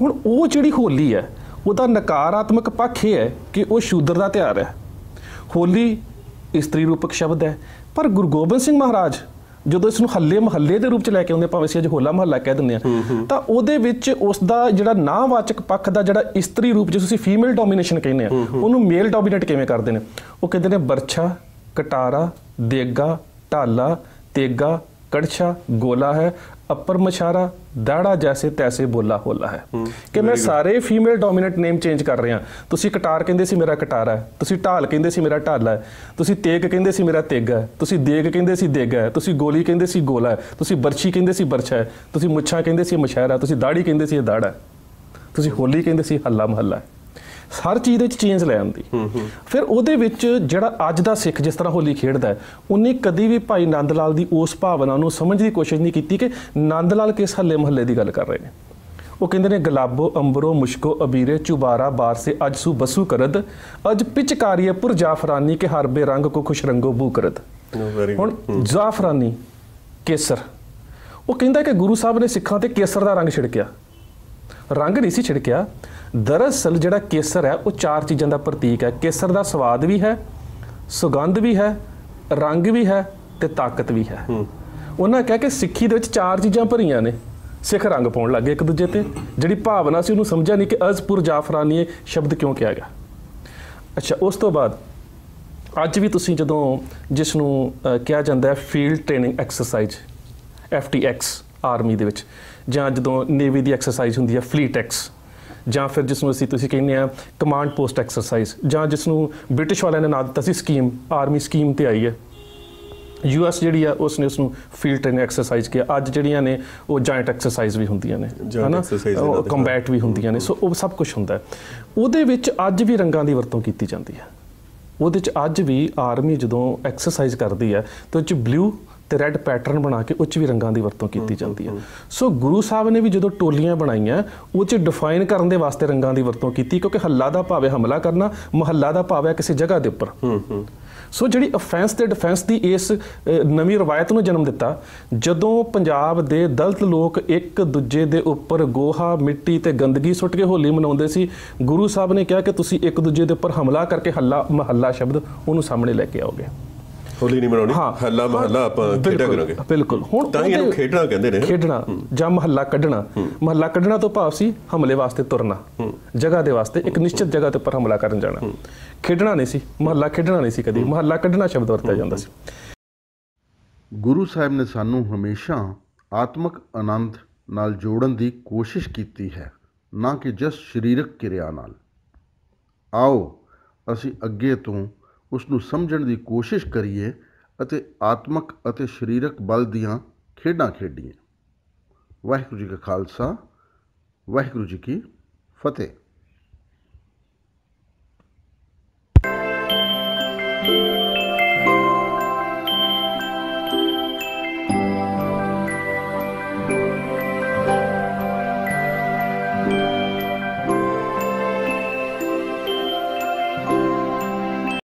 ਹੁਣ ਉਹ ਜਿਹੜੀ ਹੋਲੀ ਹੈ ਉਹਦਾ ਨਕਾਰਾਤਮਕ ਪੱਖ ਇਹ ਹੈ ਕਿ ਉਹ ਸ਼ੂਦਰ ਦਾ ਤਿਆਰ ਹੈ ਹੋਲੀ ਇਸਤਰੀ ਰੂਪਕ ਸ਼ਬਦ ਹੈ ਪਰ ਗੁਰੂ ਗੋਬਿੰਦ ਸਿੰਘ ਮਹਾਰਾਜ ਜਦੋਂ ਇਸ ਨੂੰ ਹੱਲੇ ਮਹੱਲੇ ਦੇ ਰੂਪ ਚ ਲੈ ਕੇ ਆਉਂਦੇ ਭਾਵੇਂ ਸੀ ਅੱਜ ਹੋਲਾ ਮਹੱਲਾ ਕਹਿ ਦਿੰਦੇ ਆ ਤਾਂ ਉਹਦੇ ਵਿੱਚ ਉਸ ਦਾ ਜਿਹੜਾ ਨਾਵਾਚਕ ਪੱਖ ਦਾ ਜਿਹੜਾ ਇਸਤਰੀ ਰੂਪ ਜਿਸ ਤੁਸੀਂ ਫੀਮੇਲ ਡੋਮੀਨੇਸ਼ਨ ਕਹਿੰਦੇ ਆ ਉਹਨੂੰ ਮੇਲ ਡੋਮੀਨੇਟ ਕਿਵੇਂ ਕਰਦੇ ਨੇ ਉਹ ਕਹਿੰਦੇ ਨੇ ਬਰਛਾ ਕਟਾਰਾ ਦੇਗਾ ਢਾਲਾ ਤੇਗਾ ਕੜਛਾ ਗੋਲਾ ਹੈ ਅਪਰ ਮਛਾਰਾ ਦਾੜਾ ਜੈਸੇ ਤੈਸੇ ਬੋਲਾ ਹੋਲਾ ਹੈ ਕਿ ਮੈਂ ਸਾਰੇ ਫੀਮੇਲ ਡੋਮੀਨੈਂਟ ਨੇਮ ਚੇਂਜ ਕਰ ਰਿਹਾ ਤੁਸੀਂ ਕਟਾਰ ਕਹਿੰਦੇ ਸੀ ਮੇਰਾ ਕਟਾਰਾ ਹੈ ਤੁਸੀਂ ਢਾਲ ਕਹਿੰਦੇ ਸੀ ਮੇਰਾ ਢਾਲਾ ਹੈ ਤੁਸੀਂ ਤੇਗ ਕਹਿੰਦੇ ਸੀ ਮੇਰਾ ਤੇਗਾ ਹੈ ਤੁਸੀਂ ਦੇਗ ਕਹਿੰਦੇ ਸੀ ਦੇਗਾ ਹੈ ਤੁਸੀਂ ਗੋਲੀ ਕਹਿੰਦੇ ਸੀ ਗੋਲਾ ਹੈ ਤੁਸੀਂ ਬਰਛੀ ਕਹਿੰਦੇ ਸੀ ਬਰਛਾ ਹੈ ਤੁਸੀਂ ਮੁੱਛਾ ਕਹਿੰਦੇ ਸੀ ਮਸ਼ਹਿਰਾ ਤੁਸੀਂ ਦਾੜੀ ਕਹਿੰਦੇ ਸੀ ਇਹ ਦਾੜਾ ਹੈ ਤੁਸੀਂ ਹੋਲੀ ਕਹਿੰਦੇ ਸੀ ਹੱਲਾ ਮਹੱਲਾ ਹੈ ਹਰ ਚੀਜ਼ ਦੇ ਵਿੱਚ ਚੇਂਜ ਲੈ ਆਉਂਦੀ ਫਿਰ ਉਹਦੇ ਵਿੱਚ ਜਿਹੜਾ ਅੱਜ ਦਾ ਸਿੱਖ ਜਿਸ ਤਰ੍ਹਾਂ ਹੋਲੀ ਖੇਡਦਾ ਹੈ ਉਹਨੇ ਕਦੀ ਵੀ ਭਾਈ ਨੰਦ ਲਾਲ ਦੀ ਉਸ ਭਾਵਨਾ ਨੂੰ ਸਮਝਣ ਦੀ ਕੋਸ਼ਿਸ਼ ਨਹੀਂ ਕੀਤੀ ਕਿ ਨੰਦ ਲਾਲ ਕਿਸ ਹੱਲੇ ਮਹੱਲੇ ਦੀ ਗੱਲ ਕਰ ਰਹੇ ਨੇ ਉਹ ਕਹਿੰਦੇ ਨੇ ਗਲਾਬੋ ਅੰਬਰੋ ਮੁਸ਼ਕੋ ਅਬੀਰੇ ਚੁਬਾਰਾ ਬਾਰ ਸੇ ਸੂ ਬਸੂ ਕਰਦ ਅਜ ਪਿਚਕਾਰੀਏ ਪੁਰ ਜਾਫਰਾਨੀ ਕੇ ਹਰ ਰੰਗ ਕੋ ਖੁਸ਼ ਰੰਗੋ ਬੂ ਕਰਦ ਹੁਣ ਜਾਫਰਾਨੀ ਕੇਸਰ ਉਹ ਕਹਿੰਦਾ ਕਿ ਗੁਰੂ ਸਾਹਿਬ ਨੇ ਸਿੱਖਾਂ ਤੇ ਕੇਸਰ ਦਾ ਰੰਗ ਛਿੜਕਿਆ ਰੰਗ ਨਹੀਂ ਸੀ ਛਿੜਕਿਆ ਦਰਅਸਲ ਜਿਹੜਾ ਕੇਸਰ ਹੈ ਉਹ ਚਾਰ ਚੀਜ਼ਾਂ ਦਾ ਪ੍ਰਤੀਕ ਹੈ ਕੇਸਰ ਦਾ ਸਵਾਦ ਵੀ ਹੈ ਸੁਗੰਧ ਵੀ ਹੈ ਰੰਗ ਵੀ ਹੈ ਤੇ ਤਾਕਤ ਵੀ ਹੈ ਉਹਨਾਂ ਕਹਿ ਕੇ ਸਿੱਖੀ ਦੇ ਵਿੱਚ ਚਾਰ ਚੀਜ਼ਾਂ ਭਰੀਆਂ ਨੇ ਸਿੱਖ ਰੰਗ ਪਾਉਣ ਲੱਗੇ ਇੱਕ ਦੂਜੇ ਤੇ ਜਿਹੜੀ ਭਾਵਨਾ ਸੀ ਉਹਨੂੰ ਸਮਝਿਆ ਨਹੀਂ ਕਿ ਅਜ਼ਪੁਰ ਜਾਫਰਾਨੀ ਸ਼ਬਦ ਕਿਉਂ ਕਿਹਾ ਗਿਆ ਅੱਛਾ ਉਸ ਤੋਂ ਬਾਅਦ ਅੱਜ ਵੀ ਤੁਸੀਂ ਜਦੋਂ ਜਿਸ ਨੂੰ ਕਿਹਾ ਜਾਂਦਾ ਹੈ field training exercise FTX army ਦੇ ਵਿੱਚ ਜਾਂ ਜਦੋਂ ਨੇਵੀ ਦੀ ਐਕਸਰਸਾਈਜ਼ ਹੁੰਦੀ ਹੈ ਫਲੀਟ ਐਕਸ ਜਾਂ ਫਿਰ ਜਿਸ ਨੂੰ ਅਸੀਂ ਤੁਸੀਂ ਕਹਿੰਦੇ ਆ ਕਮਾਂਡ ਪੋਸਟ ਐਕਸਰਸਾਈਜ਼ ਜਾਂ ਜਿਸ ਨੂੰ ਬ੍ਰਿਟਿਸ਼ ਵਾਲਿਆਂ ਨੇ ਨਾਂ ਦਿੱਤਾ ਸੀ ਸਕੀਮ ਆਰਮੀ ਸਕੀਮ ਤੇ ਆਈ ਹੈ ਯੂਐਸ ਜਿਹੜੀ ਆ ਉਸ ਨੇ ਉਸ ਨੂੰ ਫੀਲਡ ਟ੍ਰੇਨਿੰਗ ਐਕਸਰਸਾਈਜ਼ ਕੀਆ ਅੱਜ ਜਿਹੜੀਆਂ ਨੇ ਉਹ ਜਾਇੰਟ ਐਕਸਰਸਾਈਜ਼ ਵੀ ਹੁੰਦੀਆਂ ਨੇ ਹਨਾ ਕੰਬੈਟ ਵੀ ਹੁੰਦੀਆਂ ਨੇ ਸੋ ਉਹ ਸਭ ਕੁਝ ਹੁੰਦਾ ਉਹਦੇ ਵਿੱਚ ਅੱਜ ਵੀ ਰੰਗਾਂ ਦੀ ਵਰਤੋਂ ਕੀਤੀ ਜਾਂਦੀ ਹੈ ਉਹਦੇ ਵਿੱਚ ਅੱਜ ਵੀ ਆਰਮੀ ਜਦੋਂ ਐਕਸਰਸਾਈਜ਼ ਕਰਦੀ ਹੈ ਤਾਂ ਉਹ ਚ ਬਲੂ ਤੇ ਰੈੱਡ ਪੈਟਰਨ ਬਣਾ ਕੇ ਉੱਚ ਵੀ ਰੰਗਾਂ ਦੀ ਵਰਤੋਂ ਕੀਤੀ ਜਾਂਦੀ ਹੈ ਸੋ ਗੁਰੂ ਸਾਹਿਬ ਨੇ ਵੀ ਜਦੋਂ ਟੋਲੀਆਂ ਬਣਾਈਆਂ ਉਹ ਚ ਡਿਫਾਈਨ ਕਰਨ ਦੇ ਵਾਸਤੇ ਰੰਗਾਂ ਦੀ ਵਰਤੋਂ ਕੀਤੀ ਕਿਉਂਕਿ ਹੱਲਾ ਦਾ ਭਾਵੇਂ ਹਮਲਾ ਕਰਨਾ ਮਹੱਲਾ ਦਾ ਭਾਵੇਂ ਕਿਸੇ ਜਗ੍ਹਾ ਦੇ ਉੱਪਰ ਸੋ ਜਿਹੜੀ ਅਫੈਂਸ ਤੇ ਡਿਫੈਂਸ ਦੀ ਇਸ ਨਵੀਂ ਰਵਾਇਤ ਨੂੰ ਜਨਮ ਦਿੱਤਾ ਜਦੋਂ ਪੰਜਾਬ ਦੇ ਦਲਤ ਲੋਕ ਇੱਕ ਦੂਜੇ ਦੇ ਉੱਪਰ ਗੋਹਾ ਮਿੱਟੀ ਤੇ ਗੰਦਗੀ ਸੁੱਟ ਕੇ ਹੋਲੀ ਮਨਾਉਂਦੇ ਸੀ ਗੁਰੂ ਸਾਹਿਬ ਨੇ ਕਿਹਾ ਕਿ ਤੁਸੀਂ ਇੱਕ ਦੂਜੇ ਦੇ ਉੱਪਰ ਹਮਲਾ ਕਰਕੇ ਹੱਲਾ ਮਹੱਲਾ ਸ਼ਬਦ ਉਹਨੂੰ ਸਾਹਮਣੇ ਲੈ ਕੇ ਆਓਗੇ ਹੋਲੀ ਨਹੀਂ ਬਣਾਉਣੀ ਹੱਲਾ ਮਹੱਲਾ ਆਪਾਂ ਖੇਡਿਆ ਕਰਾਂਗੇ ਬਿਲਕੁਲ ਹੁਣ ਤਾਂ ਇਹਨੂੰ ਖੇਡਣਾ ਕਹਿੰਦੇ ਨੇ ਖੇਡਣਾ ਜਾਂ ਮਹੱਲਾ ਕੱਢਣਾ ਮਹੱਲਾ ਕੱਢਣਾ ਤੋਂ ਭਾਵ ਸੀ ਹਮਲੇ ਵਾਸਤੇ ਤੁਰਨਾ ਜਗ੍ਹਾ ਦੇ ਵਾਸਤੇ ਇੱਕ ਨਿਸ਼ਚਿਤ ਜਗ੍ਹਾ ਤੇ ਪਰ ਹਮਲਾ ਕਰਨ ਜਾਣਾ ਖੇਡਣਾ ਨਹੀਂ ਸੀ ਮਹੱਲਾ ਖੇਡਣਾ ਨਹੀਂ ਸੀ ਕਦੀ ਮਹੱਲਾ ਕੱਢਣਾ ਸ਼ਬਦ ਵਰਤਿਆ ਜਾਂਦਾ ਸੀ ਗੁਰੂ ਸਾਹਿਬ ਨੇ ਸਾਨੂੰ ਹਮੇਸ਼ਾ ਆਤਮਿਕ ਆਨੰਦ ਨਾਲ ਜੋੜਨ ਦੀ ਕੋਸ਼ਿਸ਼ ਕੀਤੀ ਹੈ ਨਾ ਕਿ ਜਸ ਸਰੀਰਕ ਕਿਰਿਆ ਨਾਲ ਆਓ ਅਸੀਂ ਅੱਗੇ ਤੋਂ ਉਸ ਨੂੰ ਸਮਝਣ ਦੀ ਕੋਸ਼ਿਸ਼ ਕਰੀਏ ਅਤੇ ਆਤਮਕ ਅਤੇ ਸਰੀਰਕ ਬਲ ਦੀਆਂ ਖੇਡਾਂ ਖੇਡੀਏ ਵਾਹਿਗੁਰੂ ਜੀ ਕਾ ਖਾਲਸਾ ਵਾਹਿਗੁਰੂ ਜੀ ਕੀ ਫਤਿਹ